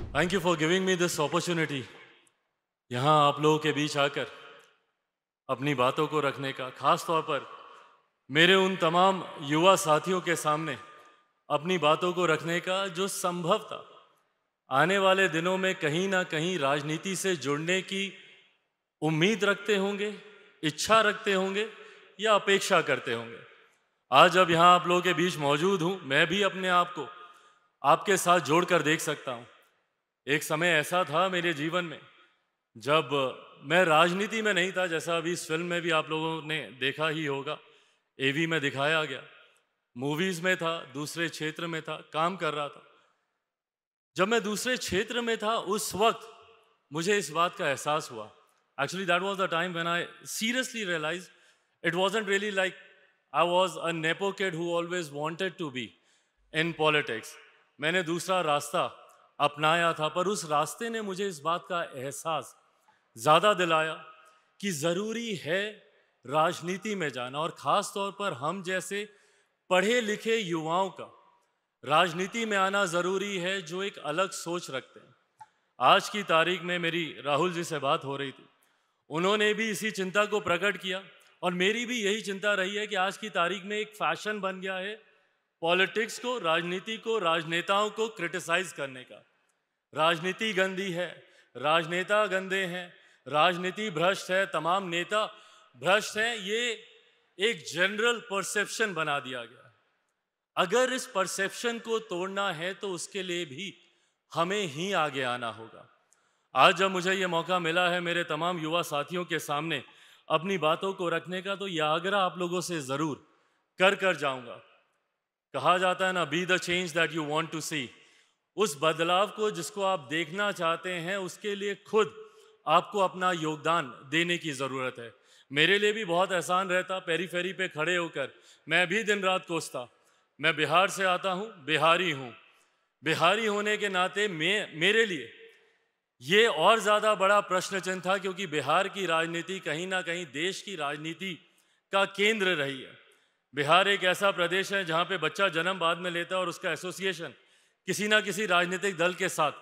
thank you for giving me this opportunity यहाँ आप लोगों के बीच आकर अपनी बातों को रखने का खास तौर पर मेरे उन तमाम युवा साथियों के सामने अपनी बातों को रखने का जो संभव था आने वाले दिनों में कहीं ना कहीं राजनीति से जुड़ने की उम्मीद रखते होंगे इच्छा रखते होंगे या अपेक्षा करते होंगे आज अब यहाँ आप लोगों के बीच मौजूद हूँ मैं भी अपने आप को आपके साथ जोड़कर देख सकता हूँ एक समय ऐसा था मेरे जीवन में जब मैं राजनीति में नहीं था जैसा अभी इस फिल्म में भी आप लोगों ने देखा ही होगा एवी में दिखाया गया मूवीज में था दूसरे क्षेत्र में था काम कर रहा था जब मैं दूसरे क्षेत्र में था उस वक्त मुझे इस बात का एहसास हुआ actually that was the time when I seriously realize it wasn't really like I was a nepo kid who always wanted to be in politics मैंने दूसरा रास्ता अपनाया था पर उस रास्ते ने मुझे इस बात का एहसास ज़्यादा दिलाया कि ज़रूरी है राजनीति में जाना और ख़ास तौर पर हम जैसे पढ़े लिखे युवाओं का राजनीति में आना ज़रूरी है जो एक अलग सोच रखते हैं आज की तारीख में मेरी राहुल जी से बात हो रही थी उन्होंने भी इसी चिंता को प्रकट किया और मेरी भी यही चिंता रही है कि आज की तारीख में एक फैशन बन गया है पॉलिटिक्स को राजनीति को राजनेताओं को क्रिटिसाइज करने का राजनीति गंदी है राजनेता गंदे हैं राजनीति भ्रष्ट है तमाम नेता भ्रष्ट हैं ये एक जनरल परसेप्शन बना दिया गया अगर इस परसेप्शन को तोड़ना है तो उसके लिए भी हमें ही आगे आना होगा आज जब मुझे ये मौका मिला है मेरे तमाम युवा साथियों के सामने अपनी बातों को रखने का तो यह आग्रह आप लोगों से ज़रूर कर कर जाऊंगा कहा जाता है ना be the change that you want to see उस बदलाव को जिसको आप देखना चाहते हैं उसके लिए खुद आपको अपना योगदान देने की ज़रूरत है मेरे लिए भी बहुत आसान रहता पेरी फेरी पे खड़े होकर मैं भी दिन रात कोसता मैं बिहार से आता हूँ बिहारी हूँ बिहारी होने के नाते मैं मेरे लिए ये और ज़्यादा बड़ा प्रश्न चिन्ह था क्योंकि बिहार की राजनीति कहीं ना कहीं देश की राजनीति का केंद्र रही है बिहार एक ऐसा प्रदेश है जहाँ पे बच्चा जन्म बाद में लेता है और उसका एसोसिएशन किसी ना किसी राजनीतिक दल के साथ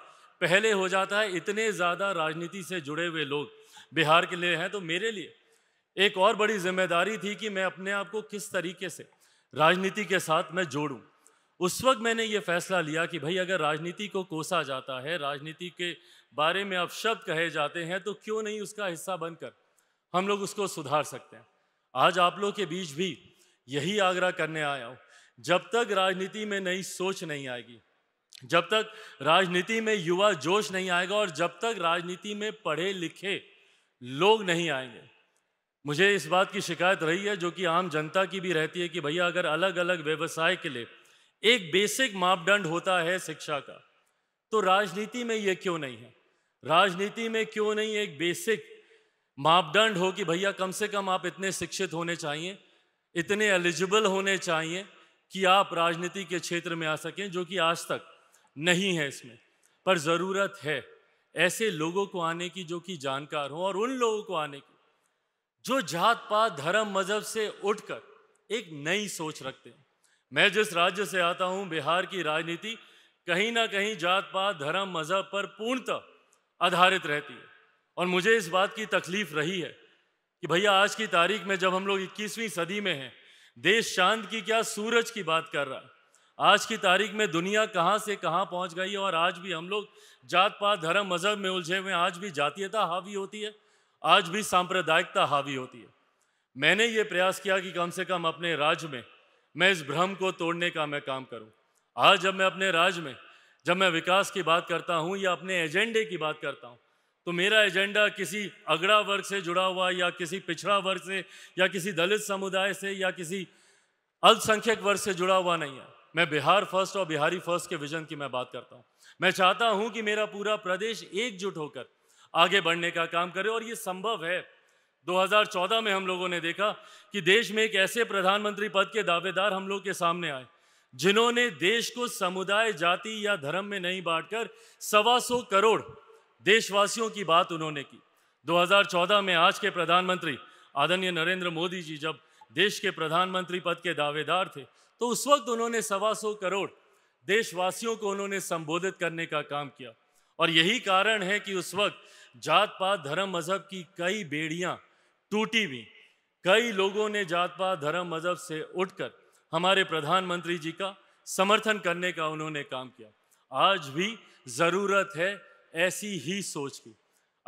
पहले हो जाता है इतने ज़्यादा राजनीति से जुड़े हुए लोग बिहार के लिए हैं तो मेरे लिए एक और बड़ी जिम्मेदारी थी कि मैं अपने आप को किस तरीके से राजनीति के साथ मैं जोड़ूं उस वक्त मैंने ये फैसला लिया कि भाई अगर राजनीति को कोसा जाता है राजनीति के बारे में शब्द कहे जाते हैं तो क्यों नहीं उसका हिस्सा बनकर हम लोग उसको सुधार सकते हैं आज आप लोग के बीच भी यही आग्रह करने आया हूँ जब तक राजनीति में नई सोच नहीं आएगी जब तक राजनीति में युवा जोश नहीं आएगा और जब तक राजनीति में पढ़े लिखे लोग नहीं आएंगे मुझे इस बात की शिकायत रही है जो कि आम जनता की भी रहती है कि भैया अगर अलग अलग व्यवसाय के लिए एक बेसिक मापदंड होता है शिक्षा का तो राजनीति में ये क्यों नहीं है राजनीति में क्यों नहीं एक बेसिक मापदंड हो कि भैया कम से कम आप इतने शिक्षित होने चाहिए इतने एलिजिबल होने चाहिए कि आप राजनीति के क्षेत्र में आ सकें जो कि आज तक नहीं है इसमें पर ज़रूरत है ऐसे लोगों को आने की जो कि जानकार हों और उन लोगों को आने की जो जात पात धर्म मजहब से उठकर एक नई सोच रखते हैं मैं जिस राज्य से आता हूं बिहार की राजनीति कहीं ना कहीं जात पात धर्म मजहब पर पूर्णतः आधारित रहती है और मुझे इस बात की तकलीफ रही है कि भैया आज की तारीख में जब हम लोग इक्कीसवीं सदी में हैं देश चांद की क्या सूरज की बात कर रहा है आज की तारीख में दुनिया कहाँ से कहाँ पहुँच गई है और आज भी हम लोग जात पात धर्म मजहब में उलझे हुए आज भी जातीयता हावी होती है आज भी सांप्रदायिकता हावी होती है मैंने ये प्रयास किया कि कम से कम अपने राज्य में मैं इस भ्रम को तोड़ने का मैं काम करूं आज जब मैं अपने राज्य में जब मैं विकास की बात करता हूं या अपने एजेंडे की बात करता हूं तो मेरा एजेंडा किसी अगड़ा वर्ग से जुड़ा हुआ या किसी पिछड़ा वर्ग से या किसी दलित समुदाय से या किसी अल्पसंख्यक वर्ग से जुड़ा हुआ नहीं है मैं बिहार फर्स्ट और बिहारी फर्स्ट के विजन की मैं बात करता हूँ मैं चाहता हूँ कि मेरा पूरा प्रदेश एकजुट होकर आगे बढ़ने का काम करे और ये संभव है 2014 में हम लोगों ने देखा कि देश में एक ऐसे प्रधानमंत्री पद के दावेदार हम लोग के सामने आए जिन्होंने देश को समुदाय जाति या धर्म में नहीं बांटकर सवा सौ करोड़ देशवासियों की बात उन्होंने की 2014 में आज के प्रधानमंत्री आदरणीय नरेंद्र मोदी जी जब देश के प्रधानमंत्री पद के दावेदार थे तो उस वक्त उन्होंने सवा सौ करोड़ देशवासियों को उन्होंने संबोधित करने का काम किया और यही कारण है कि उस वक्त जात पात धर्म मज़हब की कई बेड़ियाँ टूटी हुई कई लोगों ने जात पात धर्म मज़हब से उठकर हमारे प्रधानमंत्री जी का समर्थन करने का उन्होंने काम किया आज भी ज़रूरत है ऐसी ही सोच की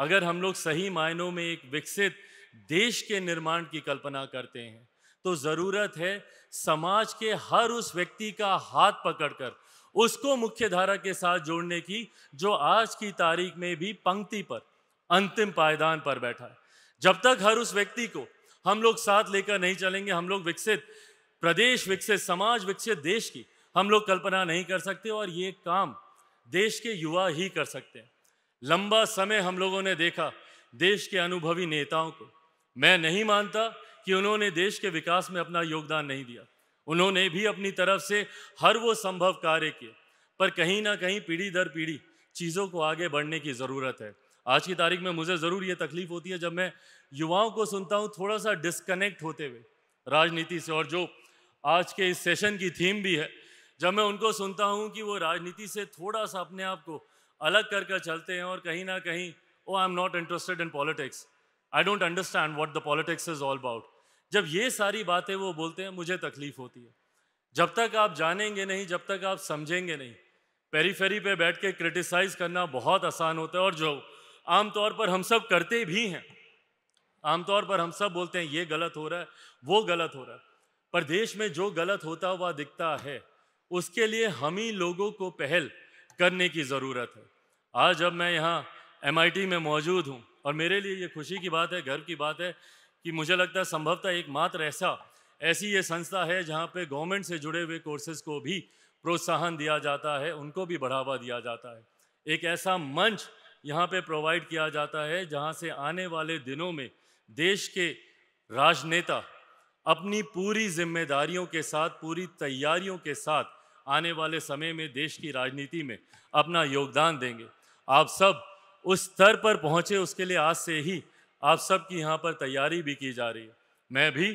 अगर हम लोग सही मायनों में एक विकसित देश के निर्माण की कल्पना करते हैं तो ज़रूरत है समाज के हर उस व्यक्ति का हाथ पकड़कर उसको मुख्य धारा के साथ जोड़ने की जो आज की तारीख में भी पंक्ति पर अंतिम पायदान पर बैठा है जब तक हर उस व्यक्ति को हम लोग साथ लेकर नहीं चलेंगे हम लोग विकसित प्रदेश विकसित समाज विकसित देश की हम लोग कल्पना नहीं कर सकते और ये काम देश के युवा ही कर सकते हैं लंबा समय हम लोगों ने देखा देश के अनुभवी नेताओं को मैं नहीं मानता कि उन्होंने देश के विकास में अपना योगदान नहीं दिया उन्होंने भी अपनी तरफ से हर वो संभव कार्य किए पर कहीं ना कहीं पीढ़ी दर पीढ़ी चीज़ों को आगे बढ़ने की ज़रूरत है आज की तारीख में मुझे ज़रूर ये तकलीफ होती है जब मैं युवाओं को सुनता हूँ थोड़ा सा डिस्कनेक्ट होते हुए राजनीति से और जो आज के इस सेशन की थीम भी है जब मैं उनको सुनता हूँ कि वो राजनीति से थोड़ा सा अपने आप को अलग कर कर चलते हैं और कहीं ना कहीं oh I am not interested in politics I don't understand what the politics is all about जब ये सारी बातें वो बोलते हैं मुझे तकलीफ होती है जब तक आप जानेंगे नहीं जब तक आप समझेंगे नहीं पेरीफेरी पे बैठ के क्रिटिसाइज करना बहुत आसान होता है और जो आमतौर पर हम सब करते भी हैं आमतौर पर हम सब बोलते हैं ये गलत हो रहा है वो गलत हो रहा है पर देश में जो गलत होता हुआ दिखता है उसके लिए हम ही लोगों को पहल करने की ज़रूरत है आज जब मैं यहाँ एम में मौजूद हूँ और मेरे लिए ये खुशी की बात है गर्व की बात है कि मुझे लगता है संभवतः एकमात्र ऐसा ऐसी ये संस्था है जहाँ पे गवर्नमेंट से जुड़े हुए कोर्सेज को भी प्रोत्साहन दिया जाता है उनको भी बढ़ावा दिया जाता है एक ऐसा मंच यहाँ पे प्रोवाइड किया जाता है जहाँ से आने वाले दिनों में देश के राजनेता अपनी पूरी जिम्मेदारियों के साथ पूरी तैयारियों के साथ आने वाले समय में देश की राजनीति में अपना योगदान देंगे आप सब उस स्तर पर पहुँचे उसके लिए आज से ही आप सब की यहाँ पर तैयारी भी की जा रही है मैं भी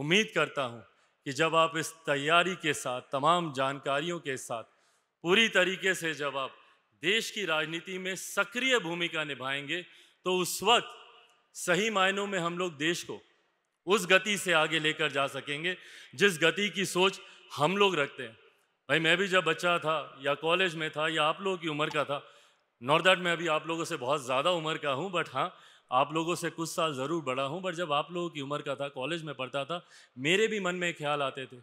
उम्मीद करता हूँ कि जब आप इस तैयारी के साथ तमाम जानकारियों के साथ पूरी तरीके से जब आप देश की राजनीति में सक्रिय भूमिका निभाएंगे तो उस वक्त सही मायनों में हम लोग देश को उस गति से आगे लेकर जा सकेंगे जिस गति की सोच हम लोग रखते हैं भाई मैं भी जब बच्चा था या कॉलेज में था या आप लोगों की उम्र का था नॉर्थ में अभी आप लोगों से बहुत ज़्यादा उम्र का हूँ बट हाँ आप लोगों से कुछ साल ज़रूर बड़ा हूँ बट जब आप लोगों की उम्र का था कॉलेज में पढ़ता था मेरे भी मन में ख्याल आते थे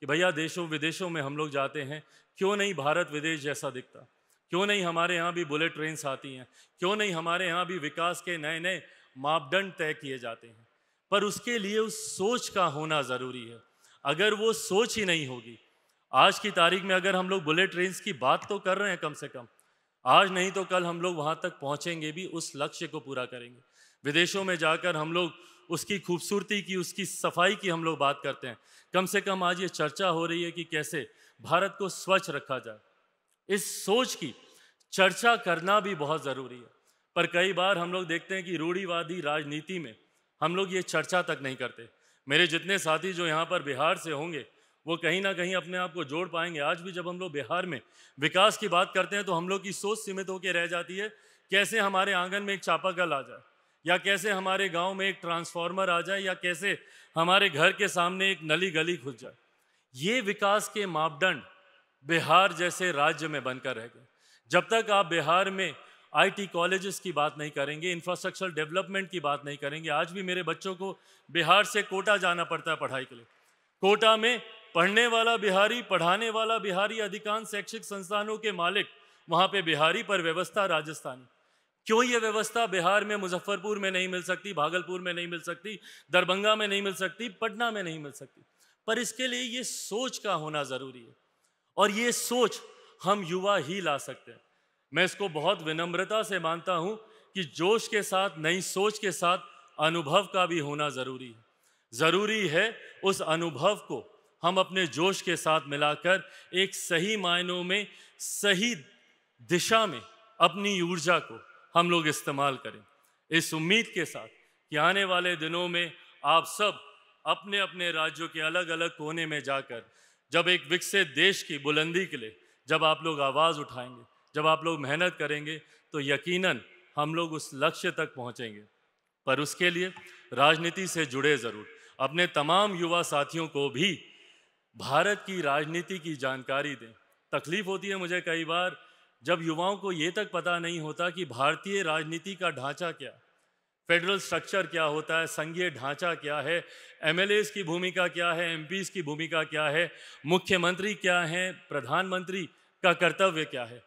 कि भैया देशों विदेशों में हम लोग जाते हैं क्यों नहीं भारत विदेश जैसा दिखता क्यों नहीं हमारे यहाँ भी बुलेट ट्रेन्स आती हैं क्यों नहीं हमारे यहाँ भी विकास के नए नए मापदंड तय किए जाते हैं पर उसके लिए उस सोच का होना ज़रूरी है अगर वो सोच ही नहीं होगी आज की तारीख में अगर हम लोग बुलेट ट्रेन्स की बात तो कर रहे हैं कम से कम आज नहीं तो कल हम लोग वहाँ तक पहुँचेंगे भी उस लक्ष्य को पूरा करेंगे विदेशों में जाकर हम लोग उसकी खूबसूरती की उसकी सफाई की हम लोग बात करते हैं कम से कम आज ये चर्चा हो रही है कि कैसे भारत को स्वच्छ रखा जाए इस सोच की चर्चा करना भी बहुत ज़रूरी है पर कई बार हम लोग देखते हैं कि रूढ़ीवादी राजनीति में हम लोग ये चर्चा तक नहीं करते मेरे जितने साथी जो यहाँ पर बिहार से होंगे वो कहीं ना कहीं अपने आप को जोड़ पाएंगे आज भी जब हम लोग बिहार में विकास की बात करते हैं तो हम लोग की सोच सीमित होकर रह जाती है कैसे हमारे आंगन में एक चापाकल आ जाए या कैसे हमारे गांव में एक ट्रांसफार्मर आ जाए या कैसे हमारे घर के सामने एक नली गली खुल जाए ये विकास के मापदंड बिहार जैसे राज्य में बनकर रह गए जब तक आप बिहार में आईटी कॉलेजेस की बात नहीं करेंगे इंफ्रास्ट्रक्चर डेवलपमेंट की बात नहीं करेंगे आज भी मेरे बच्चों को बिहार से कोटा जाना पड़ता है पढ़ाई के लिए कोटा में पढ़ने वाला बिहारी पढ़ाने वाला बिहारी अधिकांश शैक्षिक संस्थानों के मालिक वहाँ पे बिहारी पर व्यवस्था राजस्थानी क्यों ये व्यवस्था बिहार में मुजफ्फरपुर में नहीं मिल सकती भागलपुर में नहीं मिल सकती दरभंगा में नहीं मिल सकती पटना में नहीं मिल सकती पर इसके लिए ये सोच का होना ज़रूरी है और ये सोच हम युवा ही ला सकते हैं मैं इसको बहुत विनम्रता से मानता हूँ कि जोश के साथ नई सोच के साथ अनुभव का भी होना ज़रूरी है ज़रूरी है उस अनुभव को हम अपने जोश के साथ मिलाकर एक सही मायनों में सही दिशा में अपनी ऊर्जा को हम लोग इस्तेमाल करें इस उम्मीद के साथ कि आने वाले दिनों में आप सब अपने अपने राज्यों के अलग अलग कोने में जाकर जब एक विकसित देश की बुलंदी के लिए जब आप लोग आवाज़ उठाएंगे जब आप लोग मेहनत करेंगे तो यकीनन हम लोग उस लक्ष्य तक पहुंचेंगे पर उसके लिए राजनीति से जुड़े ज़रूर अपने तमाम युवा साथियों को भी भारत की राजनीति की जानकारी दें तकलीफ़ होती है मुझे कई बार जब युवाओं को ये तक पता नहीं होता कि भारतीय राजनीति का ढांचा क्या फेडरल स्ट्रक्चर क्या होता है संघीय ढांचा क्या है एम की भूमिका क्या है एम की भूमिका क्या है मुख्यमंत्री क्या हैं प्रधानमंत्री का कर्तव्य क्या है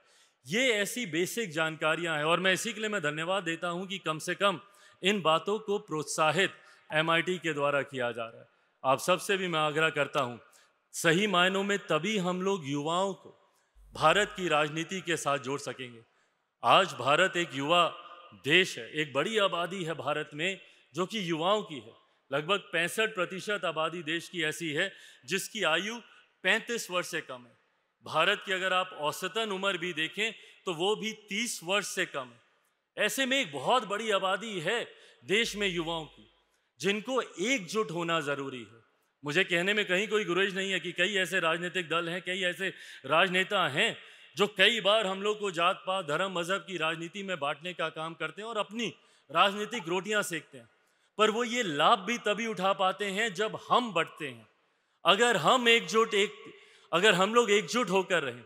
ये ऐसी बेसिक जानकारियां हैं और मैं इसी के लिए मैं धन्यवाद देता हूं कि कम से कम इन बातों को प्रोत्साहित एम के द्वारा किया जा रहा है आप सबसे भी मैं आग्रह करता हूँ सही मायनों में तभी हम लोग युवाओं को भारत की राजनीति के साथ जोड़ सकेंगे आज भारत एक युवा देश है एक बड़ी आबादी है भारत में जो कि युवाओं की है लगभग पैंसठ प्रतिशत आबादी देश की ऐसी है जिसकी आयु 35 वर्ष से कम है भारत की अगर आप औसतन उम्र भी देखें तो वो भी 30 वर्ष से कम है ऐसे में एक बहुत बड़ी आबादी है देश में युवाओं की जिनको एकजुट होना ज़रूरी है मुझे कहने में कहीं कोई गुरेज नहीं है कि कई ऐसे राजनीतिक दल हैं कई ऐसे राजनेता हैं जो कई बार हम लोग को जात पात धर्म मजहब की राजनीति में बांटने का काम करते हैं और अपनी राजनीतिक रोटियां सेकते हैं पर वो ये लाभ भी तभी उठा पाते हैं जब हम बढ़ते हैं अगर हम एकजुट एक अगर हम लोग एकजुट होकर रहें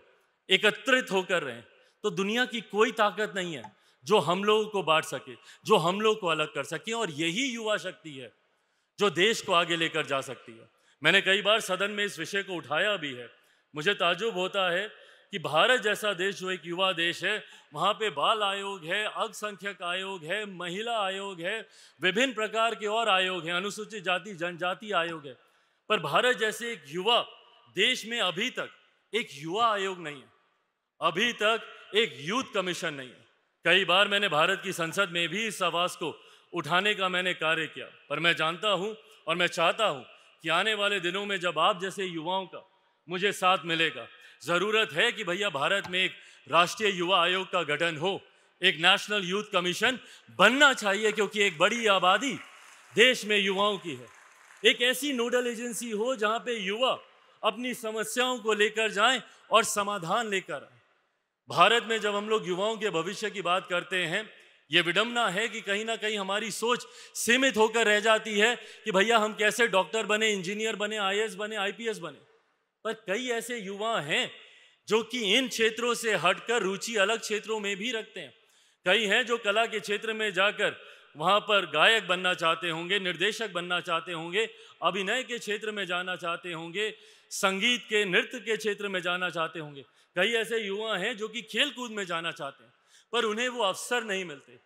एकत्रित होकर रहें तो दुनिया की कोई ताकत नहीं है जो हम लोगों को बांट सके जो हम लोग को अलग कर सके और यही युवा शक्ति है जो देश को आगे लेकर जा सकती है मैंने कई बार सदन में इस विषय को उठाया भी है मुझे ताजुब होता है कि भारत जैसा देश जो एक युवा देश है वहाँ पे बाल आयोग है अल्पसंख्यक आयोग है महिला आयोग है विभिन्न प्रकार के और आयोग हैं अनुसूचित जाति जनजाति आयोग है पर भारत जैसे एक युवा देश में अभी तक एक युवा आयोग नहीं है अभी तक एक यूथ कमीशन नहीं है कई बार मैंने भारत की संसद में भी इस आवाज़ को उठाने का मैंने कार्य किया पर मैं जानता हूँ और मैं चाहता हूँ कि आने वाले दिनों में जब आप जैसे युवाओं का मुझे साथ मिलेगा ज़रूरत है कि भैया भारत में एक राष्ट्रीय युवा आयोग का गठन हो एक नेशनल यूथ कमीशन बनना चाहिए क्योंकि एक बड़ी आबादी देश में युवाओं की है एक ऐसी नोडल एजेंसी हो जहाँ पे युवा अपनी समस्याओं को लेकर जाए और समाधान लेकर आए भारत में जब हम लोग युवाओं के भविष्य की बात करते हैं ये विडम्बना है कि कहीं ना कहीं हमारी सोच सीमित होकर रह जाती है कि भैया हम कैसे डॉक्टर बने इंजीनियर बने आई बने आई बने पर कई ऐसे युवा हैं जो कि इन क्षेत्रों से हटकर रुचि अलग क्षेत्रों में भी रखते हैं कई हैं जो कला के क्षेत्र में जाकर वहाँ पर गायक बनना चाहते होंगे निर्देशक बनना चाहते होंगे अभिनय के क्षेत्र में जाना चाहते होंगे संगीत के नृत्य के क्षेत्र में जाना चाहते होंगे कई ऐसे युवा हैं जो कि खेल कूद में जाना चाहते हैं पर उन्हें वो अवसर नहीं मिलते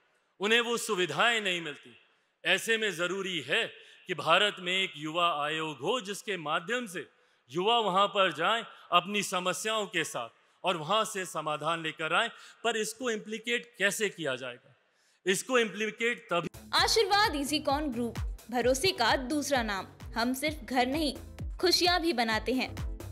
उन्हें वो सुविधाएं नहीं मिलती ऐसे में ज़रूरी है कि भारत में एक युवा आयोग हो जिसके माध्यम से युवा वहाँ पर जाएं अपनी समस्याओं के साथ और वहाँ से समाधान लेकर आए पर इसको इम्प्लीकेट कैसे किया जाएगा इसको इम्प्लीकेट तभी आशीर्वाद कॉन ग्रुप भरोसे का दूसरा नाम हम सिर्फ घर नहीं खुशियाँ भी बनाते हैं